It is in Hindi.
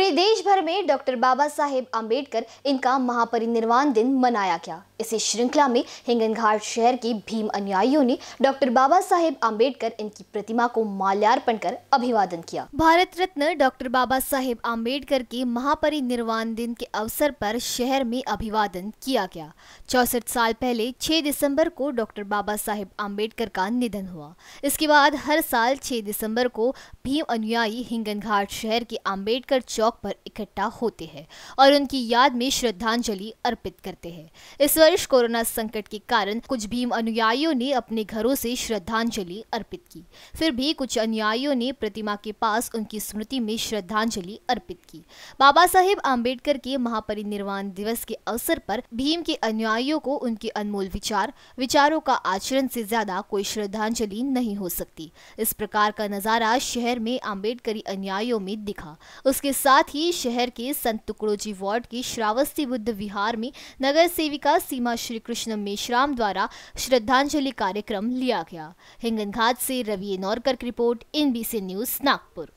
पूरे देश भर में डॉक्टर बाबा साहेब अम्बेडकर इनका महापरिनिर्वाण दिन मनाया गया इसी श्रृंखला में हिंगनघाट शहर के भीम अनुयायियों ने डॉक्टर बाबा साहेब अम्बेडकर इनकी प्रतिमा को माल्यार्पण कर अभिवादन किया भारत रत्न डॉक्टर बाबा साहेब अम्बेडकर के महापरिनिर्वाण दिन के अवसर पर शहर में अभिवादन किया गया चौसठ साल पहले छह दिसम्बर को डॉक्टर बाबा साहेब अम्बेडकर का निधन हुआ इसके बाद हर साल छह दिसंबर को भीम अनुयायी हिंगनघाट शहर के अम्बेडकर चौक चौक पर इकट्ठा होते हैं और उनकी याद में श्रद्धांजलि अर्पित करते हैं इस वर्ष कोरोना संकट के कारण कुछ भीम अनुयायियों ने अपने घरों से श्रद्धांजलि अर्पित की फिर भी कुछ अनुयायियों ने प्रतिमा के पास उनकी स्मृति में श्रद्धांजलि अर्पित की बाबा साहेब आम्बेडकर के महापरिनिर्वाण दिवस के अवसर पर भीम के अनुयायियों को उनके अनमोल विचार विचारों का आचरण से ज्यादा कोई श्रद्धांजलि नहीं हो सकती इस प्रकार का नजारा शहर में आम्बेडकरी अनुयायियों में दिखा उसके साथ साथ ही शहर के संत टुकड़ोजी वार्ड के श्रावस्ती बुद्ध विहार में नगर सेविका सीमा श्री कृष्ण मेश्राम द्वारा श्रद्धांजलि कार्यक्रम लिया गया हिंगन घाट से रवि नौरकर की रिपोर्ट एनबीसी न्यूज नागपुर